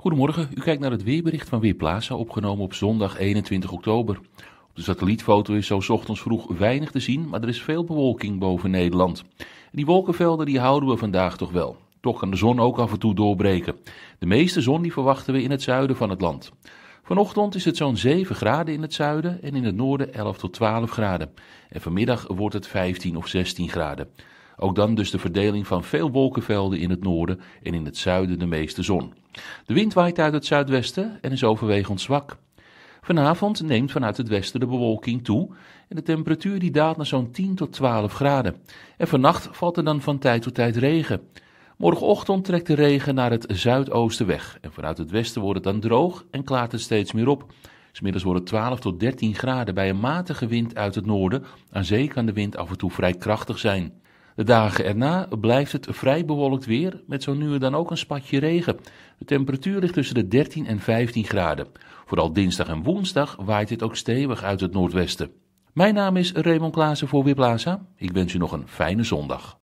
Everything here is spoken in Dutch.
Goedemorgen, u kijkt naar het weerbericht van Weerplaza, opgenomen op zondag 21 oktober. Op de satellietfoto is zo ochtends vroeg weinig te zien, maar er is veel bewolking boven Nederland. die wolkenvelden die houden we vandaag toch wel. Toch kan de zon ook af en toe doorbreken. De meeste zon die verwachten we in het zuiden van het land. Vanochtend is het zo'n 7 graden in het zuiden en in het noorden 11 tot 12 graden. En vanmiddag wordt het 15 of 16 graden. Ook dan dus de verdeling van veel wolkenvelden in het noorden en in het zuiden de meeste zon. De wind waait uit het zuidwesten en is overwegend zwak. Vanavond neemt vanuit het westen de bewolking toe en de temperatuur die daalt naar zo'n 10 tot 12 graden. En vannacht valt er dan van tijd tot tijd regen. Morgenochtend trekt de regen naar het zuidoosten weg en vanuit het westen wordt het dan droog en klaart het steeds meer op. Smiddags wordt het 12 tot 13 graden bij een matige wind uit het noorden, aan zee kan de wind af en toe vrij krachtig zijn. De dagen erna blijft het vrij bewolkt weer met zo nu en dan ook een spatje regen. De temperatuur ligt tussen de 13 en 15 graden. Vooral dinsdag en woensdag waait het ook stevig uit het noordwesten. Mijn naam is Raymond Klaassen voor Wiplaza. Ik wens u nog een fijne zondag.